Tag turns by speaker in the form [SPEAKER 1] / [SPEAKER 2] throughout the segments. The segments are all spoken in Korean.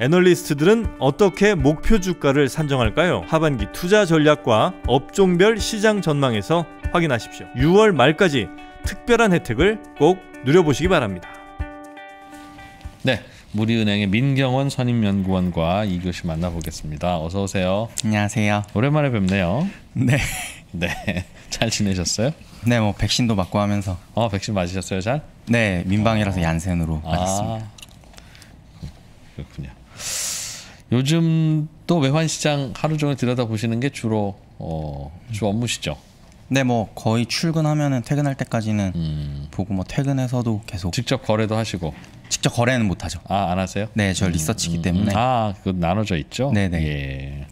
[SPEAKER 1] 애널리스트들은 어떻게 목표 주가를 산정할까요? 하반기 투자 전략과 업종별 시장 전망에서 확인하십시오. 6월 말까지 특별한 혜택을 꼭 누려보시기 바랍니다. 네. 무리은행의 민경원 선임연구원과 이교시 만나보겠습니다. 어서 오세요. 안녕하세요. 오랜만에 뵙네요. 네. 네. 잘 지내셨어요? 네, 뭐 백신도 맞고 하면서. 어, 백신 맞으셨어요, 잘? 네, 민방이라서 어. 얀센으로 아. 맞았습니다. 아. 그렇군요. 요즘 또 외환시장 하루 종일 들여다보시는 게 주로 어, 주 업무시죠? 네, 뭐 거의 출근하면은 퇴근할 때까지는 음. 보고 뭐 퇴근해서도 계속 직접 거래도 하시고 직접 거래는 못 하죠. 아, 안 하세요? 네, 저 리서치기 음, 음. 때문에. 아, 그 나눠져 있죠. 네, 네. 예.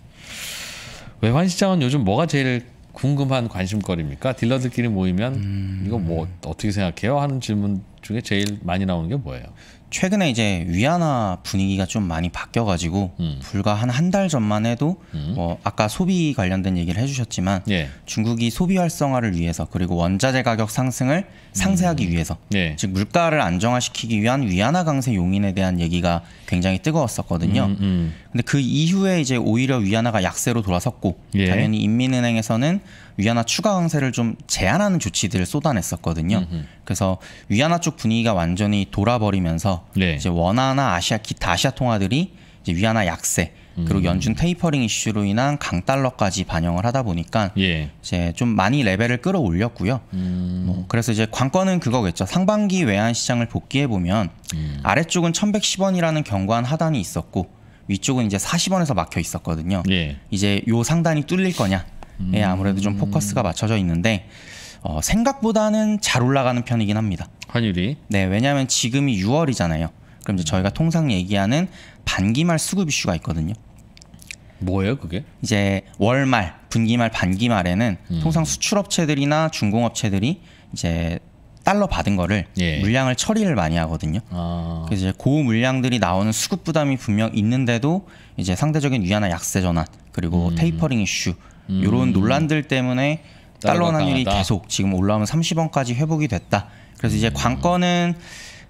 [SPEAKER 1] 외환 시장은 요즘 뭐가 제일 궁금한 관심거리입니까? 딜러들끼리 모이면 음. 이거 뭐 어떻게 생각해요? 하는 질문 중에 제일 많이 나오는 게 뭐예요? 최근에 이제 위안화 분위기가
[SPEAKER 2] 좀 많이 바뀌어가지고 음. 불과 한 한 달 전만 해도 음. 뭐 아까 소비 관련된 얘기를 해주셨지만 예. 중국이 소비 활성화를 위해서 그리고 원자재 가격 상승을 상쇄하기 음. 위해서 예. 즉 물가를 안정화시키기 위한 위안화 강세 용인에 대한 얘기가 굉장히 뜨거웠었거든요. 음, 음. 근데 그 이후에 이제 오히려 위안화가 약세로 돌아섰고 예. 당연히 인민은행에서는 위안화 추가 강세를 좀 제한하는 조치들을 쏟아냈었거든요. 음흠. 그래서 위안화 쪽 분위기가 완전히 돌아버리면서 네. 이제 원화나 아시아 기타 아시아 통화들이 이제 위안화 약세 그리고 음. 연준 테이퍼링 이슈로 인한 강달러까지 반영을 하다 보니까 예. 이제 좀 많이 레벨을 끌어올렸고요. 음. 뭐 그래서 이제 관건은 그거겠죠. 상반기 외환 시장을 복귀해 보면 음. 아래쪽은 1,110원이라는 견고한 하단이 있었고 위쪽은 이제 40원에서 막혀 있었거든요. 예. 이제 요 상단이 뚫릴 거냐 음. 아무래도 좀 포커스가 음. 맞춰져 있는데 어, 생각보다는 잘 올라가는 편이긴 합니다. 환율이? 네, 왜냐하면 지금이 6월이잖아요. 그럼 이제 음. 저희가 통상 얘기하는 반기말 수급 이슈가 있거든요. 뭐예요, 그게? 이제 월말, 분기말, 반기말에는 음. 통상 수출업체들이나 중공업체들이 이제 달러 받은 거를 예. 물량을 처리를 많이 하거든요. 아. 그래서 이제 고 물량들이 나오는 수급 부담이 분명 있는데도 이제 상대적인 위안화 약세 전환 그리고 음. 테이퍼링 이슈 음. 이런 논란들 때문에 달러 환율이 계속 지금 올라오면 30원까지 회복이 됐다. 그래서 이제 음. 관건은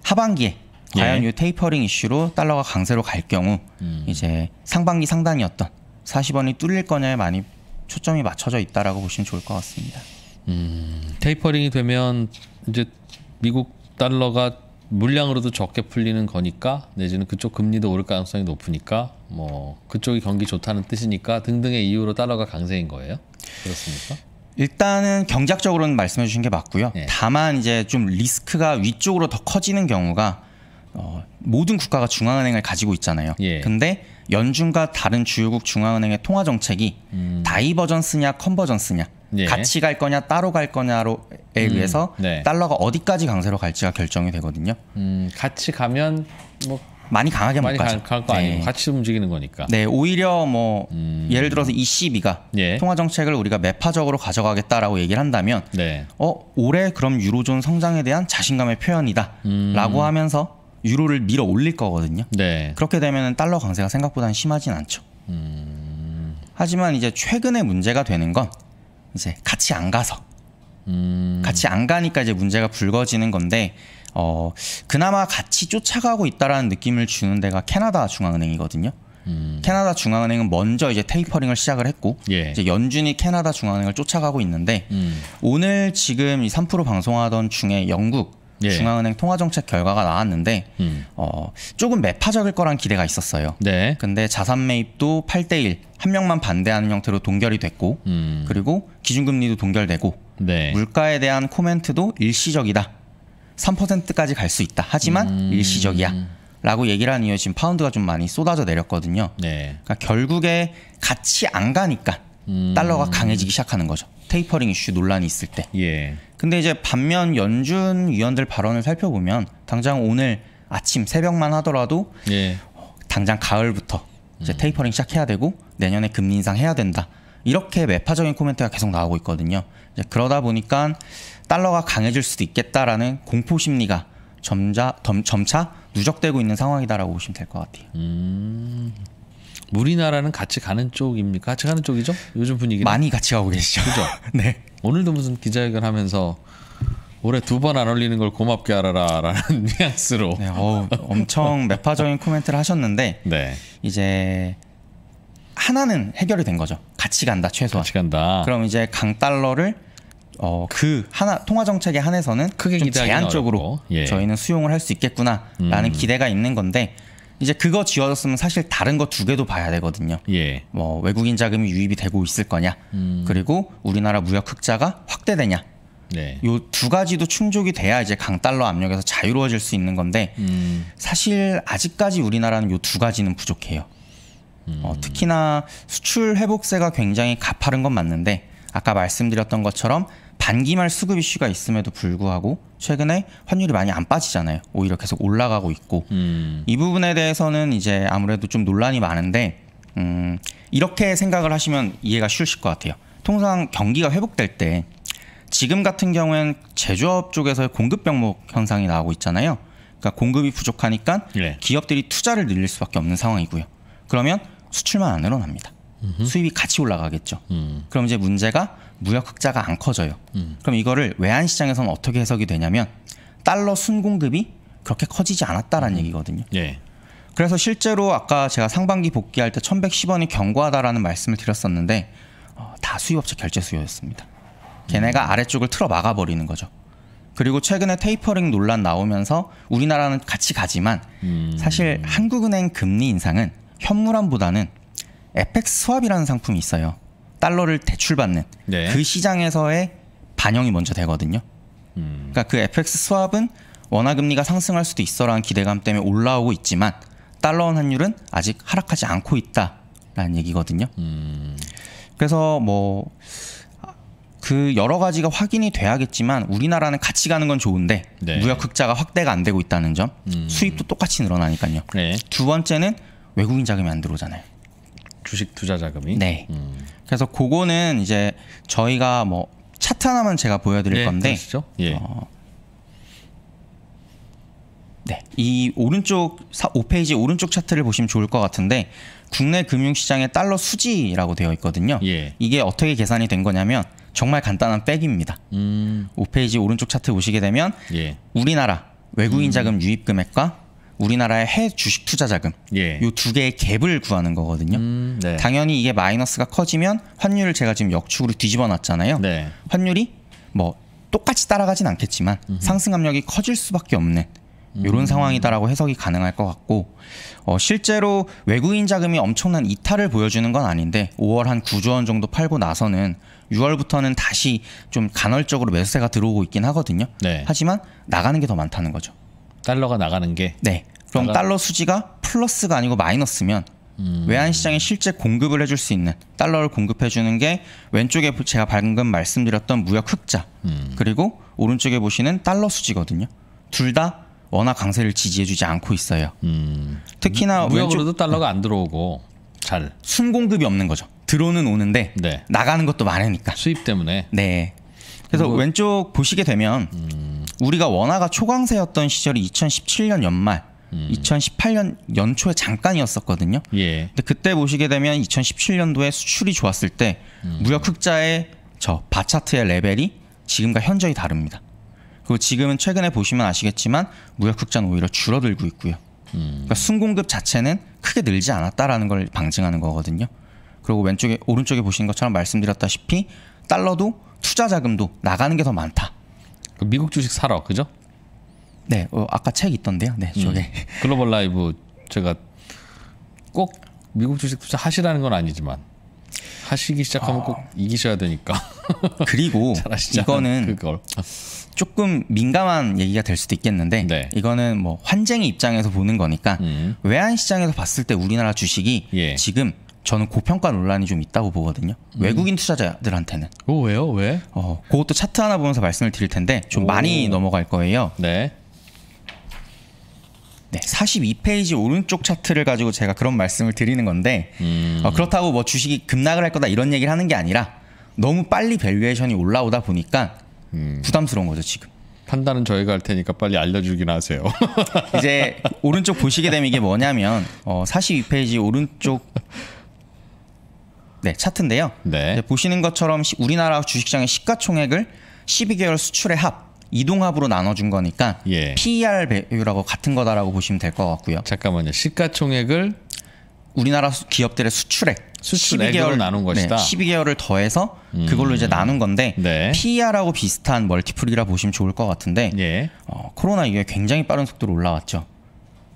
[SPEAKER 2] 하반기에 예. 과연 예. 이 테이퍼링 이슈로 달러가 강세로 갈 경우 음. 이제 상반기 상단이었던 40원이 뚫릴 거냐에 많이 초점이
[SPEAKER 1] 맞춰져 있다라고 보시면 좋을 것 같습니다. 음, 테이퍼링이 되면 이제 미국 달러가 물량으로도 적게 풀리는 거니까 내지는 그쪽 금리도 오를 가능성이 높으니까 뭐 그쪽이 경기 좋다는 뜻이니까 등등의 이유로 달러가 강세인 거예요. 그렇습니까?
[SPEAKER 2] 일단은 경작적으로는 말씀해 주신 게 맞고요. 네. 다만 이제 좀 리스크가 위쪽으로 더 커지는 경우가 어, 모든 국가가 중앙은행을 가지고 있잖아요. 예. 근데 연준과 다른 주요국 중앙은행의 통화 정책이 음. 다이버전스냐 컨버전스냐 예. 같이 갈 거냐 따로 갈 거냐로에 음. 의해서 네. 달러가 어디까지 강세로 갈지가 결정이 되거든요. 음, 같이 가면 뭐 많이 강하게 많이 못 가죠. 갈, 갈 네. 같이 움직이는 거니까. 네, 오히려 뭐 음. 예를 들어서 ECB가 예. 통화 정책을 우리가 매파적으로 가져가겠다라고 얘기를 한다면, 네. 어 올해 그럼 유로존 성장에 대한 자신감의 표현이다라고 음. 하면서 유로를 밀어 올릴 거거든요. 네. 그렇게 되면 달러 강세가 생각보다는 심하진 않죠. 음... 하지만 이제 최근에 문제가 되는 건 이제 같이 안 가서 음... 같이 안 가니까 이제 문제가 불거지는 건데 어 그나마 같이 쫓아가고 있다라는 느낌을 주는 데가 캐나다 중앙은행이거든요. 음... 캐나다 중앙은행은 먼저 이제 테이퍼링을 시작을 했고 예. 이제 연준이 캐나다 중앙은행을 쫓아가고 있는데 음. 오늘 지금 이3% 방송하던 중에 영국 예. 중앙은행 통화정책 결과가 나왔는데 음. 어, 조금 매파적일 거란 기대가 있었어요. 네. 근데 자산 매입도 8대1 한 명만 반대하는 형태로 동결이 됐고 음. 그리고 기준금리도 동결되고 네. 물가에 대한 코멘트도 일시적이다. 3%까지 갈 수 있다. 하지만 음. 일시적이야. 라고 얘기를 한이유 지금 파운드가 좀 많이 쏟아져 내렸거든요. 네. 그러니까 결국에 같이 안 가니까 음. 달러가 강해지기 시작하는 거죠. 테이퍼링 이슈 논란이 있을 때. 예. 근데 이제 반면 연준 위원들 발언을 살펴보면 당장 오늘 아침 새벽만 하더라도 예. 당장 가을부터 이제 음. 테이퍼링 시작해야 되고 내년에 금리 인상 해야 된다. 이렇게 매파적인 코멘트가 계속 나오고 있거든요. 그러다 보니까 달러가 강해질 수도 있겠다라는 공포 심리가 점자, 점차 누적되고 있는 상황이다라고 보시면 될 것 같아요.
[SPEAKER 1] 음. 우리나라는 같이 가는 쪽입니까? 같이 가는 쪽이죠? 요즘 분위기 많이 같이 가고 계시죠. 그죠? 네. 오늘도 무슨 기자회견 하면서 올해 두 번 안 올리는 걸 고맙게 알아라라는 뉘앙스로 네, 어 엄청 매파적인 코멘트를 하셨는데
[SPEAKER 2] 네. 이제 하나는 해결이 된 거죠. 같이 간다 최소한. 같이 간다. 그럼 이제 강 달러를 어, 그 하나 통화 정책에 한해서는 크게 제한적으로 예. 저희는 수용을 할 수 있겠구나라는 음. 기대가 있는 건데 이제 그거 지어졌으면 사실 다른 거 두 개도 봐야 되거든요. 예. 뭐 외국인 자금이 유입이 되고 있을 거냐, 음. 그리고 우리나라 무역 흑자가 확대되냐. 네. 요 두 가지도 충족이 돼야 이제 강달러 압력에서 자유로워질 수 있는 건데 음. 사실 아직까지 우리나라는 요 두 가지는 부족해요. 어, 음. 어, 특히나 수출 회복세가 굉장히 가파른 건 맞는데 아까 말씀드렸던 것처럼 반기말 수급 이슈가 있음에도 불구하고 최근에 환율이 많이 안 빠지잖아요. 오히려 계속 올라가고 있고 음. 이 부분에 대해서는 이제 아무래도 좀 논란이 많은데 음, 이렇게 생각을 하시면 이해가 쉬우실 것 같아요. 통상 경기가 회복될 때 지금 같은 경우엔 제조업 쪽에서의 공급 병목 현상이 나오고 있잖아요. 그러니까 공급이 부족하니까 네. 기업들이 투자를 늘릴 수밖에 없는 상황이고요. 그러면 수출만 안 늘어납니다. 음흠. 수입이 같이 올라가겠죠. 음. 그럼 이제 문제가 무역 흑자가 안 커져요. 음. 그럼 이거를 외환 시장에서는 어떻게 해석이 되냐면 달러 순공급이 그렇게 커지지 않았다라는 음. 얘기거든요. 예. 그래서 실제로 아까 제가 상반기 복귀할 때 1,110원이 견고하다라는 말씀을 드렸었는데 어, 다 수입업체 결제 수요였습니다. 걔네가 음. 아래쪽을 틀어 막아버리는 거죠. 그리고 최근에 테이퍼링 논란 나오면서 우리나라는 같이 가지만 음. 사실 한국은행 금리 인상은 현물환보다는 에펙스 스왑이라는 상품이 있어요. 달러를 대출받는 네. 그 시장에서의 반영이 먼저 되거든요. 음. 그러니까 그 FX 수합은 원화 금리가 상승할 수도 있어라는 기대감 때문에 올라오고 있지만 달러원 환율은 아직 하락하지 않고 있다라는 얘기거든요. 음. 그래서 뭐 그 여러 가지가 확인이 돼야겠지만 우리나라는 같이 가는 건 좋은데 네. 무역 흑자가 확대가 안 되고 있다는 점, 음. 수입도 똑같이 늘어나니까요. 네. 두 번째는 외국인 자금이 안 들어오잖아요. 주식 투자 자금이. 네. 음. 그래서 그거는 이제 저희가 뭐 차트 하나만 제가 보여드릴 예, 건데. 그러시죠? 어, 예. 어, 네, 이 오른쪽 5페이지 오른쪽 차트를 보시면 좋을 것 같은데 국내 금융시장의 달러 수지라고 되어 있거든요. 예. 이게 어떻게 계산이 된 거냐면 정말 간단한 백입니다. 음. 5페이지 오른쪽 차트 보시게 되면 예. 우리나라 외국인 음. 자금 유입 금액과 우리나라의 해 주식 투자 자금 예. 요두 개의 갭을 구하는 거거든요. 음, 네. 당연히 이게 마이너스가 커지면 환율을 제가 지금 역축으로 뒤집어 놨잖아요. 네. 환율이 뭐 똑같이 따라가진 않겠지만 음흠. 상승 압력이 커질 수밖에 없는 이런 음. 상황이다라고 해석이 가능할 것 같고 어, 실제로 외국인 자금이 엄청난 이탈을 보여주는 건 아닌데 5월 한 9조 원 정도 팔고 나서는 6월부터는 다시 좀 간헐적으로 매수세가 들어오고 있긴 하거든요. 네. 하지만 나가는 게 더 많다는 거죠. 달러가 나가는 게 네. 그럼 나가... 달러 수지가 플러스가 아니고 마이너스면 음... 외환 시장에 실제 공급을 해줄 수 있는 달러를 공급해 주는 게 왼쪽에 제가 방금 말씀드렸던 무역 흑자 음... 그리고 오른쪽에 보시는 달러 수지거든요. 둘 다 워낙 강세를 지지해주지 않고 있어요. 음... 특히나 무역으로도 왼쪽... 달러가 안 들어오고 잘 순공급이 없는 거죠. 들어오는 오는데 네. 나가는 것도 많으니까 수입 때문에. 네. 그래서 그리 왼쪽 보시게 되면. 음. 우리가 원화가 초강세였던 시절이 2017년 연말, 음. 2018년 연초에 잠깐이었었거든요. 예. 근데 그때 보시게 되면 2017년도에 수출이 좋았을 때 음. 무역 흑자의 저 바차트의 레벨이 지금과 현저히 다릅니다. 그리고 지금은 최근에 보시면 아시겠지만 무역 흑자는 오히려 줄어들고 있고요. 음. 그러니까 순공급 자체는 크게 늘지 않았다라는 걸 방증하는 거거든요. 그리고 왼쪽에 오른쪽에 보시는 것처럼 말씀드렸다시피 달러도 투자 자금도 나가는 게 더 많다. 그 미국 주식 사러 그죠? 네, 어, 아까 책 있던데요. 네, 음. 저게 음.
[SPEAKER 1] 글로벌 라이브 제가 꼭 미국 주식 투자 하시라는 건 아니지만 하시기 시작하면 아... 꼭 이기셔야 되니까. 그리고 이거는
[SPEAKER 2] 그걸. 조금
[SPEAKER 1] 민감한 얘기가
[SPEAKER 2] 될 수도 있겠는데 네. 이거는 뭐 환쟁의 입장에서 보는 거니까 음. 외환 시장에서 봤을 때 우리나라 주식이 예. 지금 저는 고평가 논란이 좀 있다고 보거든요. 음. 외국인 투자자들한테는. 오 왜요? 왜? 어, 그것도 차트 하나 보면서 말씀을 드릴 텐데 좀 오. 많이 넘어갈 거예요. 네. 네, 42페이지 오른쪽 차트를 가지고 제가 그런 말씀을 드리는 건데 음. 어, 그렇다고 뭐 주식이 급락을 할 거다 이런 얘기를 하는 게 아니라 너무 빨리 밸류에이션이 올라오다 보니까 음. 부담스러운 거죠 지금. 판단은 저희가 할 테니까 빨리 알려주긴 하세요. 이제 오른쪽 보시게 되면 이게 뭐냐면 어, 42페이지 오른쪽 네, 차트인데요. 네. 보시는 것처럼 우리나라 주식시장의 시가총액을 12개월 수출의 합 이동합으로 나눠준 거니까 예. PER 배율하고 같은 거다라고 보시면 될 것 같고요. 잠깐만요. 시가총액을 우리나라 기업들의 수출액 수출액으로 나눈 네, 것이다. 네, 12개월을 더해서 그걸로 음. 이제 나눈 건데 네. PER하고 비슷한 멀티플이라 보시면 좋을 것 같은데 예. 어, 코로나 이후에 굉장히 빠른 속도로 올라왔죠.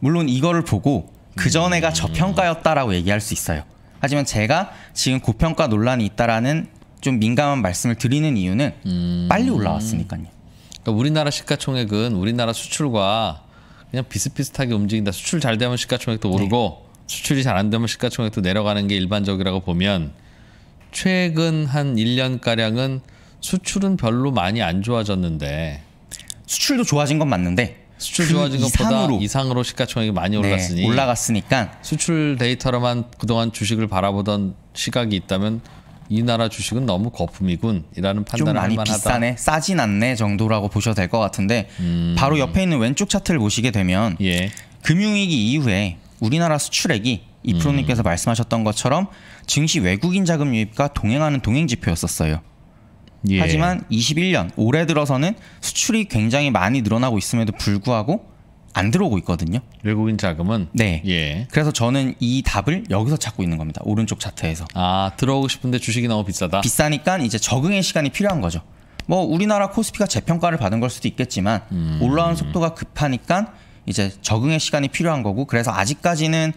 [SPEAKER 2] 물론 이거를 보고 그 전에가 음. 저평가였다라고 얘기할 수 있어요. 하지만 제가 지금 고평가 논란이 있다라는 좀 민감한 말씀을 드리는 이유는 음. 빨리 올라왔으니까요.
[SPEAKER 1] 그러니까 우리나라 시가총액은 우리나라 수출과 그냥 비슷비슷하게 움직인다. 수출 잘 되면 시가총액도 오르고 네. 수출이 잘 안 되면 시가총액도 내려가는 게 일반적이라고 보면 최근 한 1년 가량은 수출은 별로 많이 안 좋아졌는데 수출도 좋아진 건 맞는데 수출 좋아진 것보다 이상으로. 시가총액이 많이 네, 올랐으니 네, 올라갔으니까 수출 데이터로만 그동안 주식을 바라보던 시각이 있다면 이 나라 주식은 너무 거품이군이라는 판단을 좀 많이 만하다. 비싸네,
[SPEAKER 2] 싸진 않네 정도라고 보셔도 될것 같은데 음. 바로 옆에 있는 왼쪽 차트를 보시게 되면 예. 금융위기 이후에 우리나라 수출액이 이프로님께서 음. 말씀하셨던 것처럼 증시 외국인 자금 유입과 동행하는 동행 지표였었어요. 예. 하지만 21년 올해 들어서는 수출이 굉장히 많이 늘어나고 있음에도 불구하고 안 들어오고 있거든요. 외국인 자금은 네. 예. 그래서 저는 이 답을 여기서 찾고 있는 겁니다. 오른쪽 차트에서.
[SPEAKER 1] 아 들어오고 싶은데 주식이 너무 비싸다.
[SPEAKER 2] 비싸니까 이제 적응의 시간이 필요한 거죠. 뭐 우리나라 코스피가 재평가를 받은 걸 수도 있겠지만 음. 올라온 속도가 급하니까 이제 적응의 시간이 필요한 거고 그래서 아직까지는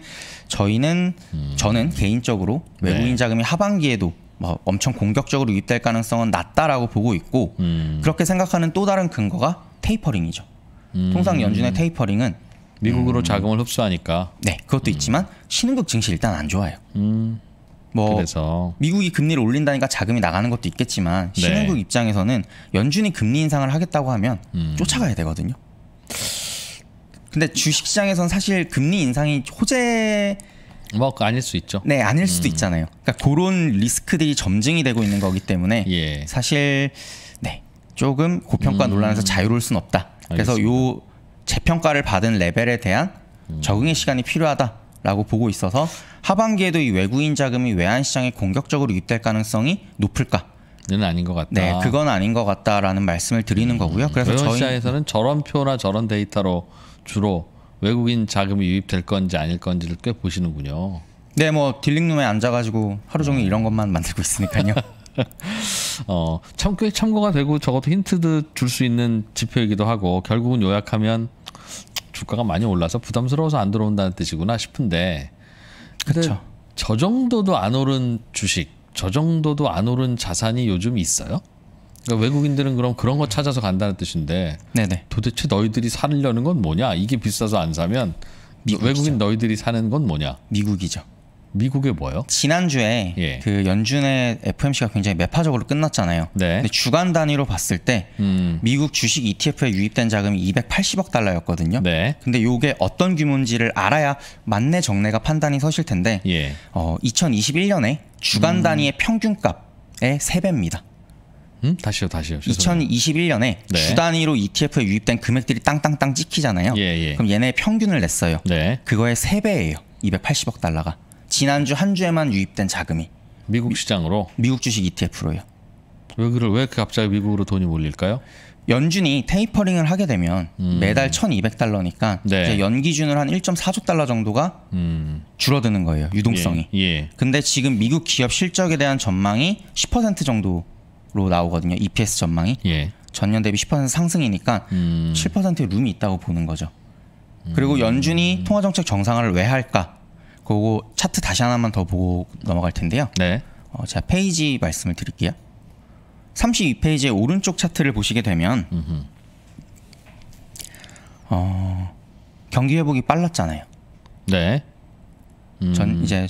[SPEAKER 2] 저희는 음. 저는 개인적으로 외국인 네. 자금이 하반기에도 뭐 엄청 공격적으로 유입될 가능성은 낮다라고 보고 있고 음. 그렇게 생각하는 또 다른 근거가 테이퍼링이죠.
[SPEAKER 1] 음. 통상 연준의
[SPEAKER 2] 테이퍼링은 미국으로 음. 자금을 흡수하니까. 네, 그것도 음. 있지만 신흥국 증시 일단 안 좋아요. 음. 뭐 그래서. 미국이 금리를 올린다니까 자금이 나가는 것도 있겠지만 네. 신흥국 네. 입장에서는 연준이 금리 인상을 하겠다고 하면 음. 쫓아가야 되거든요. 근데 주식시장에선 사실 금리 인상이 호재 뭐 아닐 수 있죠. 네, 아닐 수도 음. 있잖아요. 그러니까 그런 리스크들이 점증이 되고 있는 거기 때문에 예. 사실 네 조금 고평가 음. 논란에서 자유로울 수는 없다. 알겠습니다. 그래서 요 재평가를 받은 레벨에 대한 음. 적응의 시간이 필요하다라고 보고 있어서 하반기에도 이 외국인 자금이 외환 시장에 공격적으로 유입될 가능성이 높을까?
[SPEAKER 1] 는 아닌 것 같다. 네, 그건 아닌 것 같다라는 말씀을 드리는 음. 거고요. 그래서 저희 시장에서는 저런 표나 저런 데이터로 주로 외국인 자금이 유입될 건지 아닐 건지를 꽤 보시는군요. 네, 뭐 딜링룸에 앉아가지고 하루 종일 음. 이런 것만 만들고 있으니까요. 어, 참, 꽤 참고가 되고 적어도 힌트도 줄 수 있는 지표이기도 하고 결국은 요약하면 주가가 많이 올라서 부담스러워서 안 들어온다는 뜻이구나 싶은데 그렇죠. 저 정도도 안 오른 주식, 저 정도도 안 오른 자산이 요즘 있어요? 그러니까 외국인들은 그럼 그런 거 찾아서 간다는 뜻인데 네네. 도대체 너희들이 사려는 건 뭐냐? 이게 비싸서 안 사면 미국이죠. 외국인 너희들이 사는 건 뭐냐? 미국이죠. 미국의 뭐요? 예 지난주에 예. 그 연준의 FMC가 굉장히 매파적으로
[SPEAKER 2] 끝났잖아요. 네. 근데 주간 단위로 봤을 때 음. 미국 주식 ETF에 유입된 자금이 280억 달러였거든요. 네. 근데 요게 어떤 규모인지를 알아야 맞내 정례가 판단이 서실 텐데 예. 어, 2021년에 주간 음. 단위의 평균값의 3배입니다.
[SPEAKER 1] 음? 다시요, 다시요. 죄송해요.
[SPEAKER 2] 2021년에 네. 주 단위로 ETF에 유입된 금액들이 땅땅땅 찍히잖아요. 예, 예. 그럼 얘네 평균을 냈어요. 네. 그거의 3배예요. 280억 달러가. 지난주 한 주에만 유입된 자금이. 미국 시장으로? 미, 미국 주식 ETF로요. 왜 그걸 왜 그 갑자기 미국으로 돈이 몰릴까요? 연준이 테이퍼링을 하게 되면 음. 매달 1,200달러니까 네. 연 기준으로 한 1.4조 달러 정도가 음. 줄어드는 거예요. 유동성이. 예, 예. 근데 지금 미국 기업 실적에 대한 전망이 10% 정도 6%로 나오거든요. EPS 전망이 예. 전년 대비 10% 상승이니까 음. 7%의 룸이 있다고 보는 거죠. 음. 그리고 연준이 통화 정책 정상화를 왜 할까? 그거 차트 다시 하나만 더 보고 넘어갈 텐데요. 네. 어, 제가 페이지 말씀을 드릴게요. 32페이지의 오른쪽 차트를 보시게 되면 음흠. 어, 경기 회복이 빨랐잖아요. 네. 전 음. 이제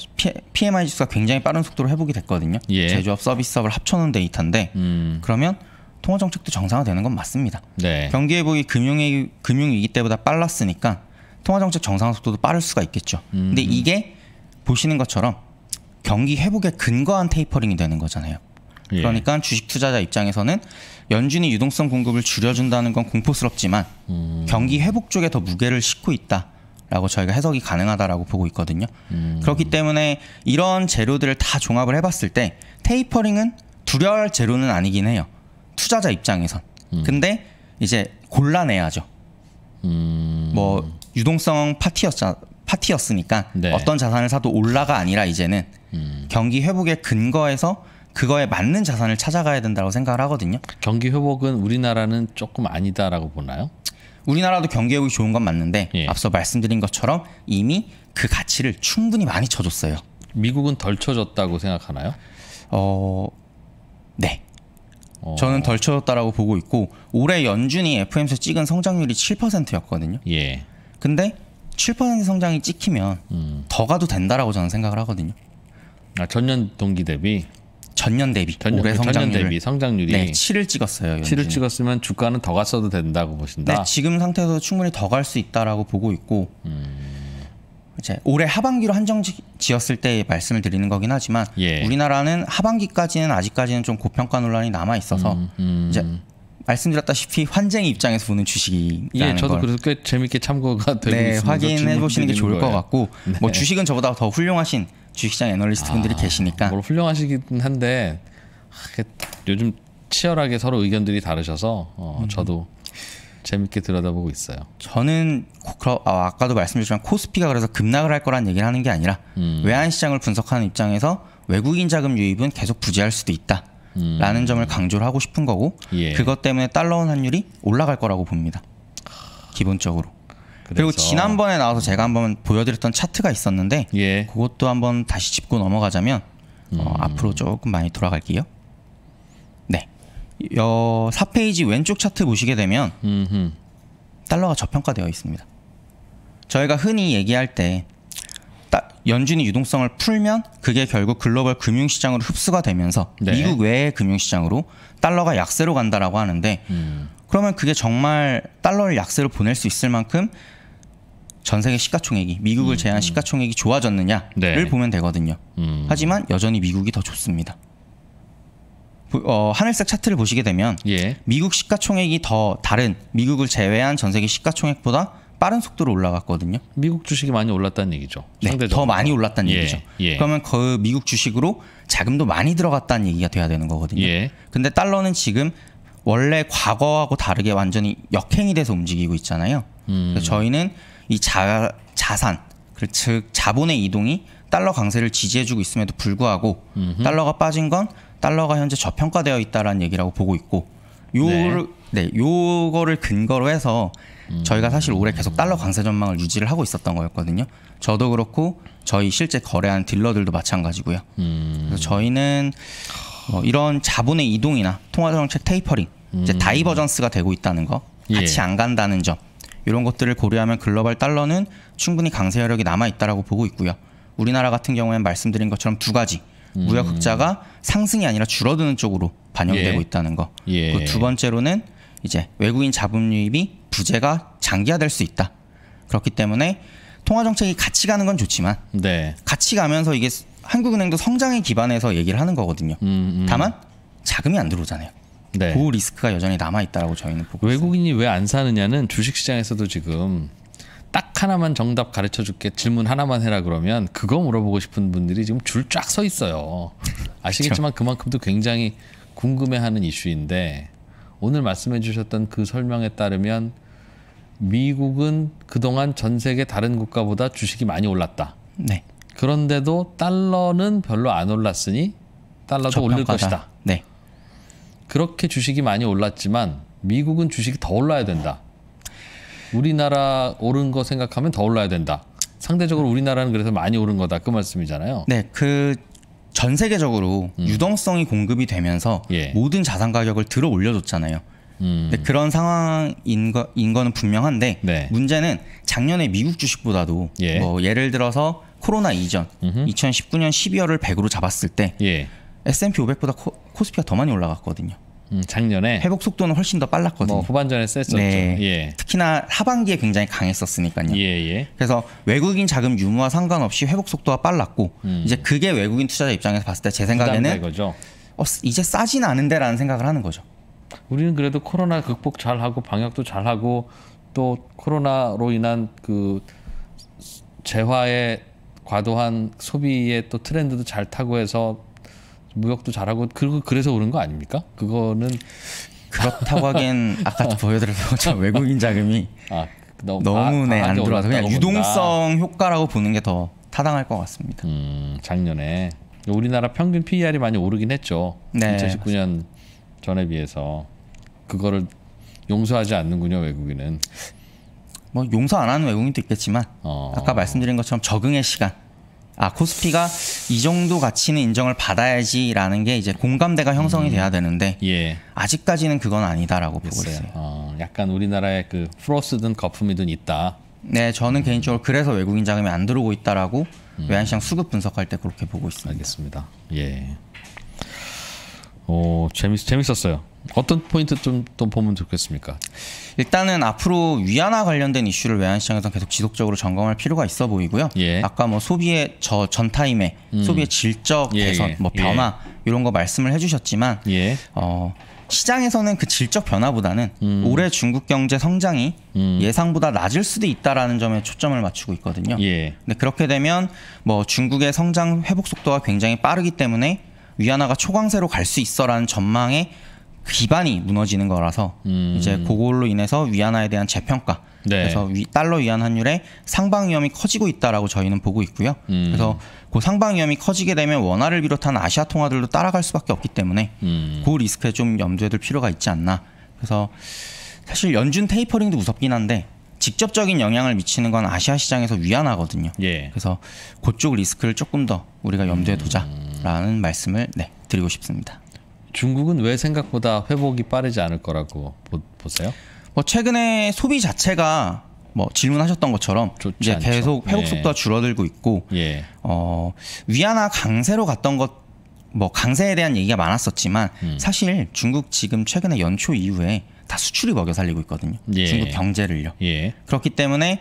[SPEAKER 2] P, m i 지수가 굉장히 빠른 속도로 회복이 됐거든요. 예. 제조업 서비스업을 합쳐놓은 데이터인데 음. 그러면 통화 정책도 정상화되는 건 맞습니다. 네. 경기 회복이 금융 금융 위기 때보다 빨랐으니까 통화 정책 정상화 속도도 빠를 수가 있겠죠. 음. 근데 이게 보시는 것처럼 경기 회복에 근거한 테이퍼링이 되는 거잖아요. 예. 그러니까 주식 투자자 입장에서는 연준이 유동성 공급을 줄여준다는 건 공포스럽지만 음. 경기 회복 쪽에 더 무게를 싣고 있다. 라고 저희가 해석이 가능하다라고 보고 있거든요. 음. 그렇기 때문에 이런 재료들을 다 종합을 해봤을 때 테이퍼링은 두려울 재료는 아니긴 해요. 투자자 입장에선. 음. 근데 이제 골라내야죠. 음. 뭐 유동성 파티였자, 파티였으니까 네. 어떤 자산을 사도 올라가 아니라 이제는 음. 경기 회복의 근거에서 그거에 맞는 자산을 찾아가야 된다고 생각을 하거든요. 경기 회복은 우리나라는 조금 아니다라고 보나요? 우리나라도 경제력이 좋은 건 맞는데 예. 앞서 말씀드린 것처럼 이미 그 가치를 충분히 많이 쳐줬어요. 미국은 덜 쳐줬다고 생각하나요? 어, 네. 어. 저는 덜쳐졌다라고 보고 있고 올해 연준이 FMC 찍은 성장률이 7%였거든요. 예. 근데 7% 성장이 찍히면 음. 더 가도 된다라고 저는 생각을
[SPEAKER 1] 하거든요. 아 전년 동기 대비 전년 대비 전 올해 성장률 전년 대비 성장률이 네, 7을 찍었어요. 연준은. 7을 찍었으면 주가는 더 갔어도 된다고 보신다. 네, 지금 상태에서 충분히 더 갈 수 있다라고 보고 있고 음... 이제
[SPEAKER 2] 올해 하반기로 한정 지었을 때 말씀을 드리는 거긴 하지만 예. 우리나라는 하반기까지는 아직까지는 좀 고평가 논란이 남아 있어서 음, 음. 이제 말씀드렸다시피 환쟁 입장에서 보는 예, 주식이라는 예, 저도 그래서
[SPEAKER 1] 꽤 재밌게 참고가 되고 네, 확인해 보시는 게 좋을 거예요. 것 같고 뭐 네. 뭐
[SPEAKER 2] 주식은 저보다 더
[SPEAKER 1] 훌륭하신 주식시장 애널리스트 분들이 아, 계시니까. 물 훌륭하시긴 한데 아, 요즘 치열하게 서로 의견들이 다르셔서 어, 음. 저도 재밌게 들여다보고
[SPEAKER 2] 있어요. 저는 아, 아까도 말씀드렸지만 코스피가 그래서 급락을 할 거란 얘기를 하는 게 아니라 음. 외환 시장을 분석하는 입장에서 외국인 자금 유입은 계속 부재할 수도 있다. 라는 음. 점을 강조를 하고 싶은 거고 예. 그것 때문에 달러원 환율이 올라갈 거라고 봅니다. 기본적으로. 그래서. 그리고 지난번에 나와서 제가 한번 보여드렸던 차트가 있었는데 예. 그것도 한번 다시 짚고 넘어가자면 어, 음. 어, 앞으로 조금 많이 돌아갈게요. 네, 어, 4페이지 왼쪽 차트 보시게 되면 음흠. 달러가 저평가되어 있습니다. 저희가 흔히 얘기할 때 연준이 유동성을 풀면 그게 결국 글로벌 금융시장으로 흡수가 되면서 네. 미국 외의 금융시장으로 달러가 약세로 간다라고 하는데 음. 그러면 그게 정말 달러를 약세로 보낼 수 있을 만큼 전세계 시가총액이 미국을 음, 제한 음. 시가총액이 좋아졌느냐를 네. 보면 되거든요. 음. 하지만 여전히 미국이 더 좋습니다. 어, 하늘색 차트를 보시게 되면 예. 미국 시가총액이 더 다른 미국을 제외한 전세계 시가총액보다 빠른 속도로 올라갔거든요. 미국 주식이 많이 올랐다는 얘기죠. 네, 더 많이 올랐다는 예. 얘기죠. 예. 그러면 그 미국 주식으로 자금도 많이 들어갔다는 얘기가 돼야 되는 거거든요. 예. 근데 달러는 지금 원래 과거하고 다르게 완전히 역행이 돼서 움직이고 있잖아요. 음. 저희는 이 자, 자산, 그 즉 자본의 이동이 달러 강세를 지지해주고 있음에도 불구하고 음흠. 달러가 빠진 건 달러가 현재 저평가되어 있다라는 얘기라고 보고 있고 요를 네. 네, 요거를 근거로 해서 음. 저희가 사실 올해 계속 달러 강세 전망을 유지를 하고 있었던 거였거든요. 저도 그렇고 저희 실제 거래한 딜러들도 마찬가지고요.
[SPEAKER 1] 음. 그래서
[SPEAKER 2] 저희는 어, 이런 자본의 이동이나 통화정책 테이퍼링, 음. 이제 다이버전스가 되고 있다는 거, 같이 예. 안 간다는 점, 이런 것들을 고려하면 글로벌 달러는 충분히 강세 여력이 남아 있다라고 보고 있고요. 우리나라 같은 경우에는 말씀드린 것처럼 두 가지 음. 무역 흑자가 상승이 아니라 줄어드는 쪽으로 반영되고 예. 있다는 거. 예. 그두 번째로는 이제 외국인 자본 유입이 부재가 장기화될 수 있다. 그렇기 때문에 통화 정책이 같이 가는 건 좋지만 네. 같이 가면서 이게 한국은행도 성장에 기반해서 얘기를 하는 거거든요. 음, 음. 다만 자금이 안
[SPEAKER 1] 들어오잖아요. 네. 그 리스크가 여전히 남아 있다라고 저희는 보고 외국인이 왜 안 사느냐는 주식 시장에서도 지금 딱 하나만 정답 가르쳐 줄게 질문 하나만 해라 그러면 그거 물어보고 싶은 분들이 지금 줄 쫙 서 있어요. 아시겠지만 그만큼도 굉장히 궁금해하는 이슈인데 오늘 말씀해 주셨던 그 설명에 따르면 미국은 그동안 전 세계 다른 국가보다 주식이 많이 올랐다. 네. 그런데도 달러는 별로 안 올랐으니 달러도 저평가다. 오를 것이다. 네. 그렇게 주식이 많이 올랐지만 미국은 주식이 더 올라야 된다. 우리나라 오른 거 생각하면 더 올라야 된다. 상대적으로 우리나라는 그래서 많이 오른 거다 그 말씀이잖아요.
[SPEAKER 2] 네, 그 전 세계적으로 음. 유동성이 공급이 되면서 예. 모든 자산 가격을 들어 올려줬잖아요. 음. 네, 그런 상황인 거, 인 거는 분명한데 네. 문제는 작년에 미국 주식보다도 예. 뭐 예를 들어서 코로나 이전 음흠. 2019년 12월을 100으로 잡았을 때 예. S&P 500보다 코, 코스피가 더 많이 올라갔거든요. 음, 작년에 회복 속도는 훨씬 더 빨랐거든요. 뭐 후반전에 셌었죠. 네. 예. 특히나 하반기에 굉장히 강했었으니까요. 예예. 예. 그래서 외국인 자금 유무와 상관없이 회복 속도가 빨랐고 음. 이제 그게 외국인 투자자 입장에서 봤을 때 제 생각에는 어, 이제 싸진 않은데라는
[SPEAKER 1] 생각을 하는 거죠. 우리는 그래도 코로나 극복 잘하고 방역도 잘하고 또 코로나로 인한 그 재화의 과도한 소비의 또 트렌드도 잘 타고 해서 무역도 잘하고 그 그래서 오른 거 아닙니까? 그거는 그렇다고 하기엔 아까 보여드렸던 것처럼 외국인 자금이 아, 너무, 너무 네, 아, 아, 안 들어와서 그냥 유동성 효과라고 보는 게 더 타당할 것 같습니다. 음, 작년에 우리나라 평균 PER이 많이 오르긴 했죠. 네, 2019년 맞습니다. 전에 비해서 그거를 용서하지 않는군요 외국인은. 뭐 용서 안 하는 외국인도 있겠지만 어. 아까 말씀드린 것처럼 적응의 시간 아
[SPEAKER 2] 코스피가 이 정도 가치는 인정을 받아야지라는 게 이제 공감대가 형성이 음. 돼야 되는데 예. 아직까지는 그건 아니다라고 보고 있어요. 어 약간 우리나라의 그 플러스든 거품이든 있다. 네, 저는 음. 개인적으로 그래서 외국인 자금이 안 들어오고 있다라고 음. 외환시장 수급
[SPEAKER 1] 분석할 때 그렇게 보고 있습니다. 알겠습니다. 예. 오 어, 재밌 재밌었어요. 어떤 포인트 좀, 또 보면 좋겠습니까? 일단은 앞으로 위안화
[SPEAKER 2] 관련된 이슈를 외환시장에서 계속 지속적으로 점검할 필요가 있어 보이고요. 예. 아까 뭐 소비의 저 전타임에 음. 소비의 질적 예, 개선, 예, 뭐 변화 이런 거 말씀을 해주셨지만 예. 어, 시장에서는 그 질적 변화보다는 음. 올해 중국 경제 성장이 음. 예상보다 낮을 수도 있다라는 점에 초점을 맞추고 있거든요. 예. 근데 그렇게 되면 뭐 중국의 성장 회복 속도가 굉장히 빠르기 때문에 위안화가 초강세로 갈 수 있어라는 전망에 기반이 무너지는 거라서 음. 이제 그걸로 인해서 위안화에 대한 재평가 네. 그래서 위, 달러 위안 환율의 상방 위험이 커지고 있다라고 저희는 보고 있고요. 음. 그래서 그 상방 위험이 커지게 되면 원화를 비롯한 아시아 통화들도 따라갈 수밖에 없기 때문에 음. 그 리스크에 좀 염두에 둘 필요가 있지 않나. 그래서 사실 연준 테이퍼링도 무섭긴 한데 직접적인 영향을 미치는 건 아시아 시장에서 위안화거든요. 예. 그래서 그쪽 리스크를 조금 더 우리가 염두에 음. 두자. 라는 말씀을 네, 드리고 싶습니다. 중국은 왜 생각보다 회복이 빠르지 않을 거라고 보, 세요뭐 최근에 소비 자체가 뭐 질문하셨던 것처럼 이제 계속 회복 예. 속도가 예. 줄어들고 있고 예. 어, 위안화 강세로 갔던 것 뭐 강세에 대한 얘기가 많았었지만 음. 사실 중국 지금 최근에 연초 이후에 다 수출이 먹여 살리고 있거든요. 예. 중국 경제를요. 예. 그렇기 때문에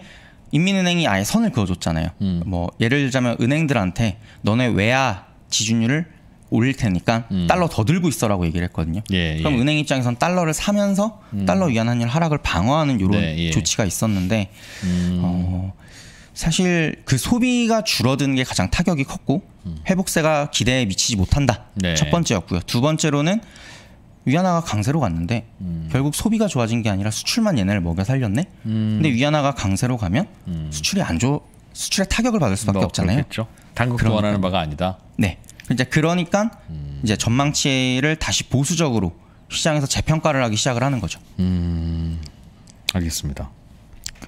[SPEAKER 2] 인민은행이 아예 선을 그어줬잖아요. 음. 뭐 예를 들자면 은행들한테 너네 외화 지준율을 올릴 테니까 음. 달러 더 들고 있어라고 얘기를 했거든요. 예, 예. 그럼 예. 은행 입장에선 달러를 사면서 음. 달러 위안환율 하락을 방어하는 이런 네, 예. 조치가 있었는데 음. 어, 사실 그 소비가 줄어드는게 가장 타격이 컸고 음. 회복세가 기대에 미치지 못한다. 네. 첫 번째였고요. 두 번째로는 위안화가 강세로 갔는데 음. 결국 소비가 좋아진 게 아니라 수출만 얘네를 먹여 살렸네. 음. 근데 위안화가 강세로 가면 수출이 안 좋. 수출에 타격을 받을 수밖에 뭐 없잖아요. 그렇겠죠. 당국도 그러니까. 원하는 바가 아니다. 네. 이제 그러니까, 그러니까 음. 이제 전망치를 다시 보수적으로
[SPEAKER 1] 시장에서 재평가를 하기 시작을 하는 거죠. 음. 알겠습니다.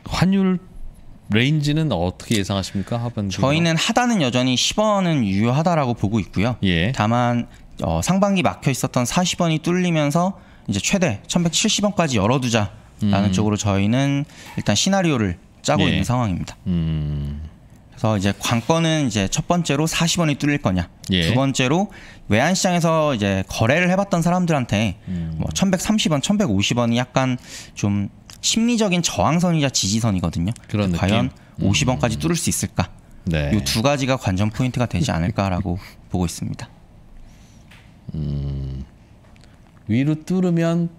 [SPEAKER 1] 환율 레인지는 어떻게 예상하십니까? 하반 저희는 하단은
[SPEAKER 2] 여전히 10원은 유효하다라고 보고 있고요. 예. 다만 어, 상반기 막혀 있었던 40원이 뚫리면서 이제 최대 1170원까지 열어두자라는 음. 쪽으로 저희는 일단 시나리오를 짜고 예. 있는 상황입니다. 음. 그래서 이제 관건은 이제 첫 번째로 40원이 뚫릴 거냐. 예. 두 번째로 외환 시장에서 이제 거래를 해 봤던 사람들한테 음. 뭐 1130원, 1150원이 약간 좀 심리적인 저항선이자 지지선이거든요. 그런 느낌? 과연 50원까지 음. 뚫을 수 있을까? 네. 이두 가지가 관전 포인트가 되지 않을까라고 보고 있습니다.
[SPEAKER 1] 음, 위로 뚫으면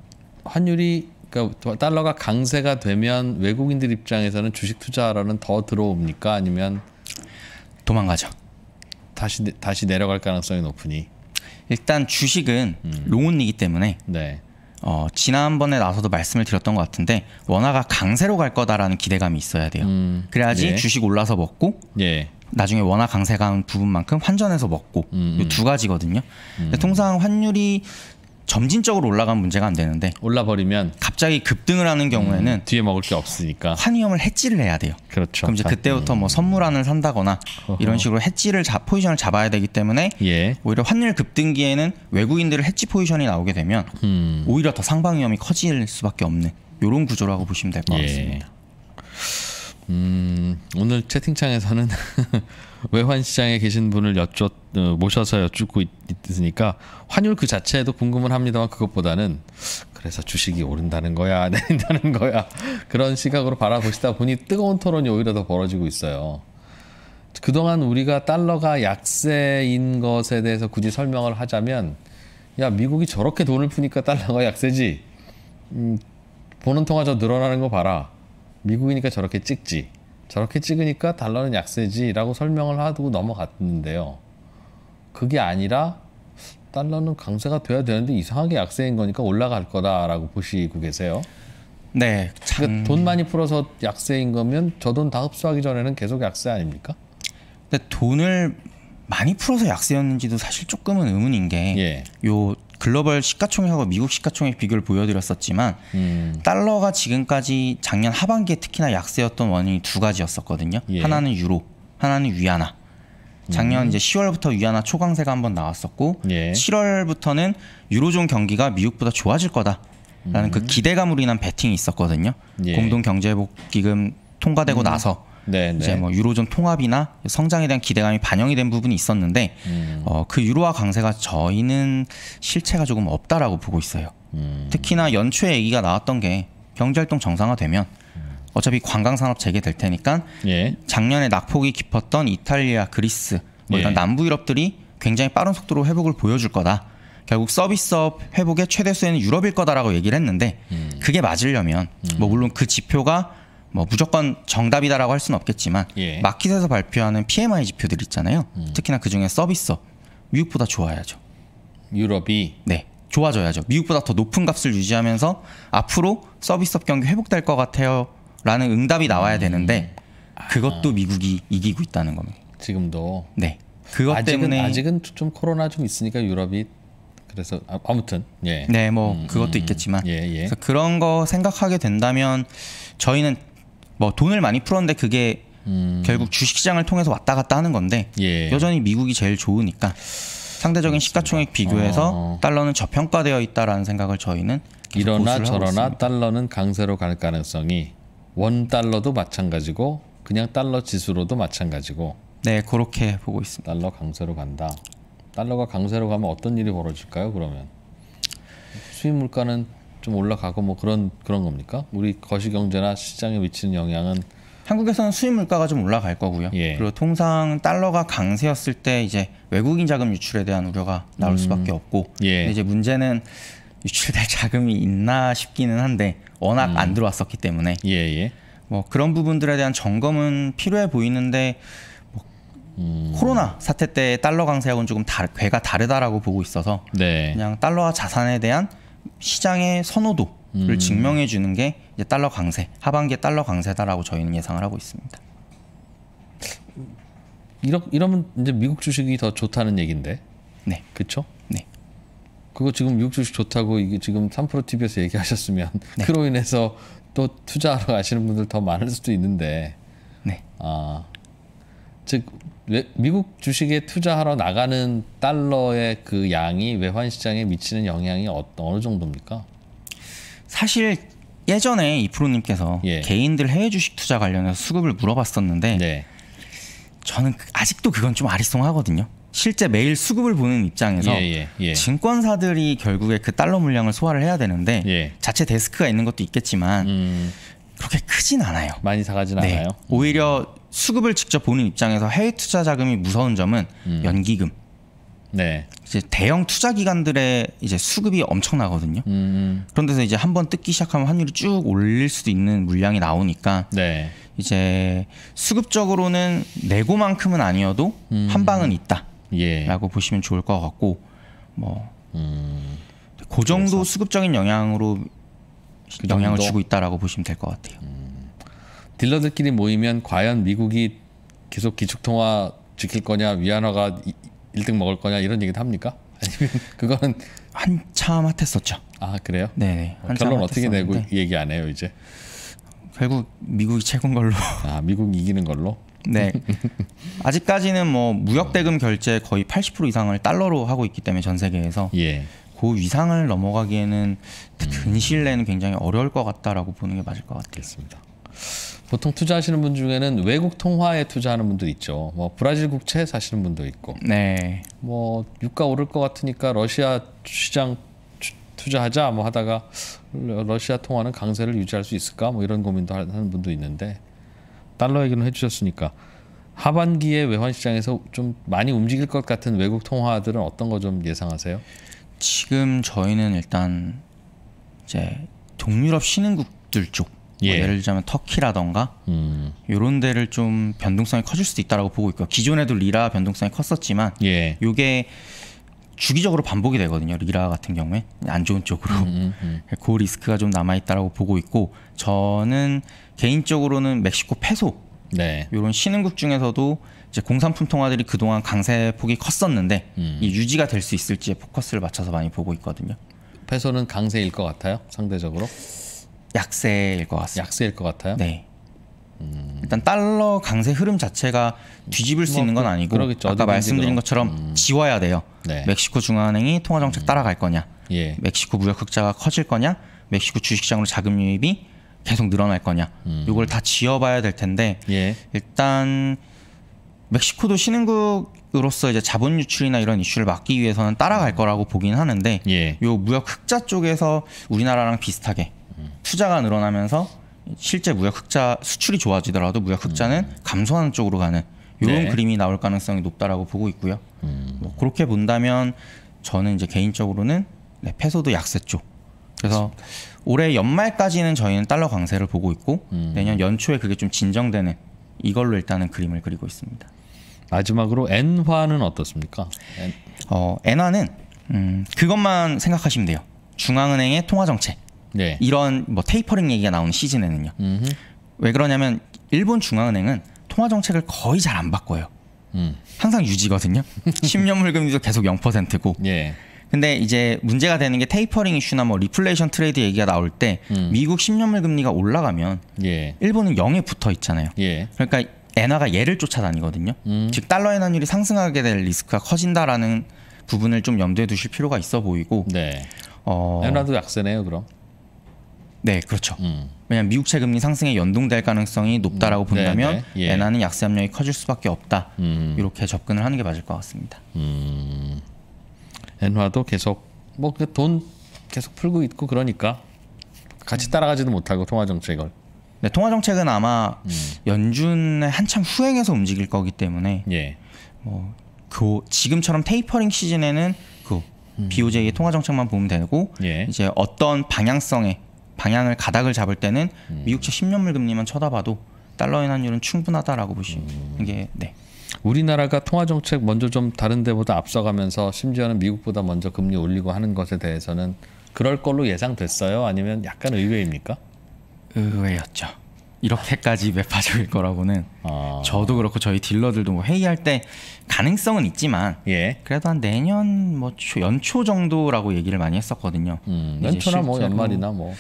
[SPEAKER 1] 환율이 그러니까 달러가 강세가 되면 외국인들 입장에서는 주식 투자하라는더 들어옵니까? 아니면 도망가죠. 다시 다시 내려갈 가능성이 높으니 일단 주식은 음. 롱온이기
[SPEAKER 2] 때문에 네. 어, 지난번에 나서도 말씀을 드렸던 것 같은데 원화가 강세로 갈 거다라는 기대감이 있어야 돼요. 음. 그래야지 예. 주식 올라서 먹고 예. 나중에 원화 강세 간 부분만큼 환전해서 먹고 음, 이두 음. 가지거든요. 음. 근데 통상 환율이 점진적으로 올라가면 문제가 안 되는데 올라버리면 갑자기 급등을 하는 경우에는 음, 뒤에 먹을 게 없으니까 환위험을 해지를 해야 돼요. 그렇죠. 그럼 이제 아, 그때부터 음. 뭐 선물안을 산다거나 어허. 이런 식으로 해지를 자, 포지션을 잡아야 되기 때문에 예. 오히려 환율 급등기에는 외국인들을 해지 포지션이 나오게 되면 음. 오히려 더 상방 위험이 커질 수밖에 없는 이런 구조라고 보시면 될것 예. 같습니다.
[SPEAKER 1] 음, 오늘 채팅창에서는 외환 시장에 계신 분을 여쭈 어, 모셔서 여쭙고 있, 으니까 환율 그 자체에도 궁금은 합니다만 그것보다는 그래서 주식이 오른다는 거야 내린다는 거야 그런 시각으로 바라보시다 보니 뜨거운 토론이 오히려 더 벌어지고 있어요. 그동안 우리가 달러가 약세인 것에 대해서 굳이 설명을 하자면 야 미국이 저렇게 돈을 푸니까 달러가 약세지 음, 보는 통화 저 늘어나는 거 봐라 미국이니까 저렇게 찍지. 저렇게 찍으니까 달러는 약세지라고 설명을 하고 넘어갔는데요. 그게 아니라 달러는 강세가 돼야 되는데 이상하게 약세인 거니까 올라갈 거다라고 보시고 계세요. 네. 그러니까 참... 그러니까 돈 많이 풀어서 약세인 거면 저 돈 다 흡수하기 전에는 계속 약세 아닙니까? 근데 돈을
[SPEAKER 2] 많이 풀어서 약세였는지도 사실 조금은 의문인 게요 예. 글로벌 시가총액하고 미국 시가총액 비교를 보여드렸었지만 음. 달러가 지금까지 작년 하반기에 특히나 약세였던 원인이 두 가지였었거든요. 예. 하나는 유로, 하나는 위안화. 작년 음. 이제 10월부터 위안화 초강세가 한번 나왔었고 예. 7월부터는 유로존 경기가 미국보다 좋아질 거다라는 그 음. 그 기대감으로 인한 베팅이 있었거든요. 예. 공동 경제회복 기금 통과되고 음. 나서
[SPEAKER 1] 네네. 네. 이제 뭐
[SPEAKER 2] 유로존 통합이나 성장에 대한 기대감이 반영이 된 부분이 있었는데 음. 어, 그 유로화 강세가 저희는 실체가 조금 없다라고 보고 있어요. 음. 특히나 연초에 얘기가 나왔던 게 경제활동 정상화되면 음. 어차피 관광산업 재개될 테니까 예. 작년에 낙폭이 깊었던 이탈리아, 그리스 뭐 이런 예. 남부 유럽들이 굉장히 빠른 속도로 회복을 보여줄 거다. 결국 서비스업 회복의 최대 수혜는 유럽일 거다라고 얘기를 했는데 음. 그게 맞으려면 음. 뭐 물론 그 지표가 뭐 무조건 정답이다라고 할 수는 없겠지만 예. 마켓에서 발표하는 PMI 지표들 있잖아요. 음. 특히나 그 중에 서비스업 미국보다 좋아야죠. 유럽이 네 좋아져야죠. 미국보다 더 높은 값을 유지하면서 앞으로 서비스업 경기 회복될 것 같아요라는 응답이 나와야 음. 되는데 아. 그것도 미국이 이기고 있다는 겁니다. 지금도 네
[SPEAKER 1] 그것 아직은, 때문에 아직은 좀 코로나 좀 있으니까 유럽이 그래서 아, 아무튼 예.
[SPEAKER 2] 네뭐 음, 그것도 음, 음,
[SPEAKER 1] 있겠지만 예, 예. 그래서
[SPEAKER 2] 그런 거 생각하게 된다면 저희는 뭐 돈을 많이 풀었는데 그게 음. 결국 주식시장을 통해서 왔다 갔다 하는 건데 예. 여전히 미국이 제일 좋으니까 상대적인 시가총액 비교해서 어. 달러는 저평가되어 있다라는
[SPEAKER 1] 생각을 저희는 이러나 저러나 달러는 강세로 갈 가능성이 원 달러도 마찬가지고 그냥 달러 지수로도 마찬가지고 네 그렇게 보고 있습니다. 달러 강세로 간다. 달러가 강세로 가면 어떤 일이 벌어질까요? 그러면 수입 물가는 좀 올라가고 뭐 그런 그런 겁니까? 우리 거시 경제나 시장에 미치는 영향은 한국에서는 수입 물가가 좀 올라갈 거고요. 예. 그리고 통상 달러가 강세였을
[SPEAKER 2] 때 이제 외국인 자금 유출에 대한 우려가 나올 음. 수밖에 없고 예. 근데 이제 문제는 유출될 자금이 있나 싶기는 한데 워낙 음. 안 들어왔었기 때문에 예예. 예. 뭐 그런 부분들에 대한 점검은 필요해 보이는데 뭐 음. 코로나 사태 때 달러 강세하고는 조금 다, 괴가 다르다라고 보고 있어서 네. 그냥 달러와 자산에 대한 시장의 선호도를 음. 증명해 주는 게 이제 달러 강세, 하반기에 달러 강세다라고
[SPEAKER 1] 저희는 예상을 하고 있습니다. 이러, 이러면 이제 미국 주식이 더 좋다는 얘기데 네. 그렇죠? 네. 그거 지금 미국 주식 좋다고 이게 지금 3프로 TV에서 얘기하셨으면 네. 그로 인해서 또 투자하러 가시는 분들 더 많을 수도 있는데. 네. 아. 즉 미국 주식에 투자하러 나가는 달러의 그 양이 외환 시장에 미치는 영향이 어, 어느 정도입니까? 사실 예전에 이프로님께서 예. 개인들 해외
[SPEAKER 2] 주식 투자 관련해서 수급을 물어봤었는데 네. 저는 그 아직도 그건 좀 아리송하거든요. 실제 매일 수급을 보는 입장에서 예, 예, 예. 증권사들이 결국에 그 달러 물량을 소화를 해야 되는데 예. 자체 데스크가 있는 것도 있겠지만 음. 그렇게 크진 않아요. 많이 사가진 네. 않아요. 오히려 수급을 직접 보는 입장에서 해외 투자 자금이 무서운 점은 음. 연기금. 네. 이제 대형 투자 기관들의 이제 수급이 엄청나거든요. 음. 음. 그런데서 이제 한번 뜯기 시작하면 환율이 쭉 올릴 수도 있는 물량이 나오니까 네. 이제 수급적으로는 내고만큼은 아니어도 음. 한 방은 있다라고 예. 보시면 좋을 것 같고 뭐. 음. 그 정도
[SPEAKER 1] 그래서. 수급적인 영향으로 그 영향을 주고
[SPEAKER 2] 있다라고 보시면 될 것 같아요. 음.
[SPEAKER 1] 딜러들끼리 모이면 과연 미국이 계속 기축통화 지킬 거냐 위안화가 1등 먹을 거냐 이런 얘기도 합니까? 아니면 그건 한참 핫했었죠. 아 그래요? 네. 결론 어떻게 내고 얘기 안 해요 이제? 결국 미국이 최고인 걸로. 아 미국 이기는 걸로? 네.
[SPEAKER 2] 아직까지는 뭐 무역 대금 결제 거의 80% 이상을 달러로 하고 있기 때문에 전 세계에서. 예. 그 위상을 넘어가기에는
[SPEAKER 1] 근실내는 음. 굉장히 어려울 것 같다라고 보는 게 맞을 것같아 습니다 보통 투자하시는 분 중에는 외국 통화에 투자하는 분도 있죠. 뭐 브라질 국채 사시는 분도 있고. 네. 뭐 유가 오를 것 같으니까 러시아 시장 투자하자 뭐 하다가 러시아 통화는 강세를 유지할 수 있을까 뭐 이런 고민도 하는 분도 있는데 달러 얘기는 해주셨으니까 하반기에 외환 시장에서 좀 많이 움직일 것 같은 외국 통화들은 어떤 거 좀 예상하세요? 지금 저희는 일단 이제 동유럽 신흥국들 쪽 뭐 예. 뭐를 들자면 터키라던가
[SPEAKER 2] 음. 요런 데를 좀 변동성이 커질 수도 있다라고 보고 있고요. 기존에도 리라 변동성이 컸었지만 예. 요게 주기적으로 반복이 되거든요. 리라 같은 경우에 안 좋은 쪽으로 음, 음, 음. 그 리스크가 좀 남아 있다라고 보고 있고 저는 개인적으로는 멕시코 페소 네. 요런 신흥국 중에서도 이제 공산품 통화들이 그동안 강세 폭이 컸었는데 음. 이 유지가 될 수 있을지에 포커스를 맞춰서 많이 보고 있거든요. 패소는 강세일 것 같아요. 상대적으로 약세일 것 같습니다. 약세일 것 같아요. 네. 음. 일단 달러 강세 흐름 자체가 뒤집을 수 뭐 있는 건 그 아니고 그러겠죠. 아까 말씀드린 그럼. 것처럼 음. 지워야 돼요. 네. 멕시코 중앙은행이 통화 정책 음. 따라갈 거냐, 예. 멕시코 무역 흑자가 커질 거냐, 멕시코 주식시장으로 자금 유입이 계속 늘어날 거냐, 음. 이걸 다 지어봐야 될 텐데 예. 일단 멕시코도 신흥국으로서 이제 자본 유출이나 이런 이슈를 막기 위해서는 따라갈 음. 거라고 보긴 하는데 예. 요 무역 흑자 쪽에서 우리나라랑 비슷하게 음. 투자가 늘어나면서 실제 무역 흑자 수출이 좋아지더라도 무역 흑자는 음. 감소하는 쪽으로 가는 이런 네. 그림이 나올 가능성이 높다라고 보고 있고요. 음. 뭐 그렇게 본다면 저는 이제 개인적으로는 네, 페소도 약세 쪽. 그래서 그렇습니다. 올해 연말까지는 저희는 달러 강세를 보고 있고 음. 내년 연초에 그게 좀 진정되는 이걸로 일단은 그림을 그리고 있습니다. 마지막으로 N화는 어떻습니까? N. 어, N화는 음, 그것만 생각하시면 돼요. 중앙은행의 통화 정책. 네. 이런 뭐 테이퍼링 얘기가 나오는 시즌에는요. 음흠. 왜 그러냐면 일본 중앙은행은 통화 정책을 거의 잘 안 바꿔요. 음. 항상 유지거든요. 10년 물금리도 계속 0%고. 예. 근데 이제 문제가 되는 게 테이퍼링 이슈나 뭐 리플레이션 트레이드 얘기가 나올 때 음. 미국 10년물 금리가 올라가면 예. 일본은 0에 붙어 있잖아요. 예. 그러니까 엔화가 얘를 쫓아다니거든요. 음. 즉 달러 엔화율이 상승하게 될 리스크가 커진다라는 부분을 좀 염두에 두실 필요가 있어 보이고. 네. 어... 엔화도 약세네요, 그럼. 네,
[SPEAKER 1] 그렇죠. 음.
[SPEAKER 2] 왜냐하면 미국채 금리 상승에 연동될 가능성이 높다라고 음. 본다면 네, 네. 예. 엔화는 약세 압력이 커질 수밖에 없다. 음. 이렇게 접근을 하는 게 맞을 것
[SPEAKER 1] 같습니다. 음. 엔화도 계속 뭐돈 그 계속 풀고 있고 그러니까 같이 따라가지도 못하고 통화 정책을. 네, 통화 정책은
[SPEAKER 2] 아마 음. 연준의 한참 후행해서 움직일 거기 때문에 예. 뭐 그 지금처럼 테이퍼링 시즌에는 그 음. BOJ의 통화 정책만 보면 되고 예. 이제 어떤 방향성의 방향을 가닥을 잡을 때는 음. 미국채 10년물 금리만 쳐다봐도
[SPEAKER 1] 달러인 환율은 충분하다라고 보시는 음. 게 네. 우리나라가 통화 정책 먼저 좀 다른 데보다 앞서가면서 심지어는 미국보다 먼저 금리 올리고 하는 것에 대해서는 그럴 걸로 예상됐어요? 아니면 약간 의외입니까? 의외였죠. 이렇게까지
[SPEAKER 2] 매파적일 거라고는 아. 저도 그렇고 저희 딜러들도 뭐 회의할 때 가능성은 있지만 예. 그래도 한 내년 뭐 연초 정도라고 얘기를 많이 했었거든요. 음, 연초나 뭐 연말이나 뭐.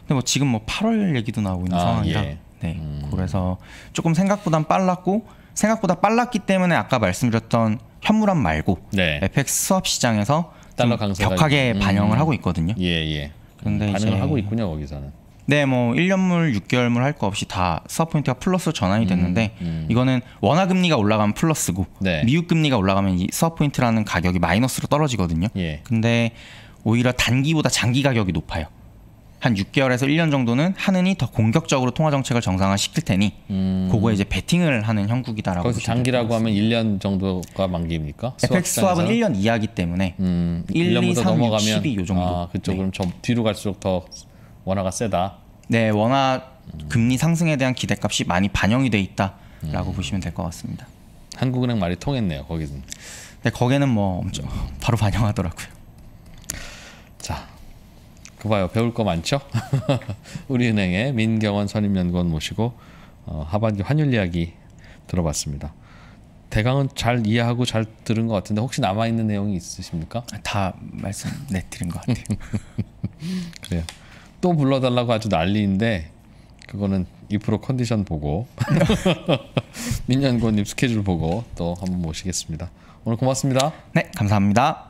[SPEAKER 2] 근데 뭐 지금 뭐 8월 얘기도 나오고 있는 아, 상황이라. 예. 네. 음. 그래서 조금 생각보단 빨랐고 생각보다 빨랐기 때문에 아까 말씀드렸던 현물함 말고 네. FX 수업 시장에서 달러 강세 격하게 음. 반영을 하고 있거든요. 예, 예. 근데 반영을 이제... 하고
[SPEAKER 1] 있군요, 거기서는.
[SPEAKER 2] 네, 뭐 1년물, 6개월물 할 거 없이 다수업 포인트가 플러스로 전환이 음, 됐는데 음, 음. 이거는 원화 금리가 올라가면 플러스고 네. 미국 금리가 올라가면 이 스업 포인트라는 가격이 마이너스로 떨어지거든요. 예. 근데 오히려 단기보다 장기 가격이 높아요. 한 6개월에서 1년 정도는 하느니 더 공격적으로 통화 정책을 정상화 시킬 테니 음. 그거에 이제 베팅을 하는 형국이다라고. 거기서 장기라고
[SPEAKER 1] 하면 1년 정도가 만기입니까? FX 수학은 1년
[SPEAKER 2] 이하기 때문에 음,
[SPEAKER 1] 1, 1 2, 3, 넘어가면 12요 정도. 아, 그쪽 네. 그럼
[SPEAKER 2] 좀 뒤로 갈수록 더 원화가 세다. 네, 원화 음. 금리 상승에 대한 기대값이 많이 반영이 돼 있다라고 음. 보시면 될 것 같습니다. 한국은행 말이 통했네요, 거기는.
[SPEAKER 1] 네, 거기는 뭐 엄청
[SPEAKER 2] 바로 반영하더라고요.
[SPEAKER 1] 자, 그 봐요. 배울 거 많죠? 우리은행의 민경원 선임연구원 모시고 어, 하반기 환율 이야기 들어봤습니다. 대강은 잘 이해하고 잘 들은 것 같은데 혹시 남아 있는 내용이 있으십니까? 아, 다 말씀 내 드린 것 같아요. 그래요. 또 불러달라고 아주 난리인데 그거는 이프로 컨디션 보고 민연구원님 스케줄 보고 또 한 번 모시겠습니다. 오늘 고맙습니다. 네 감사합니다.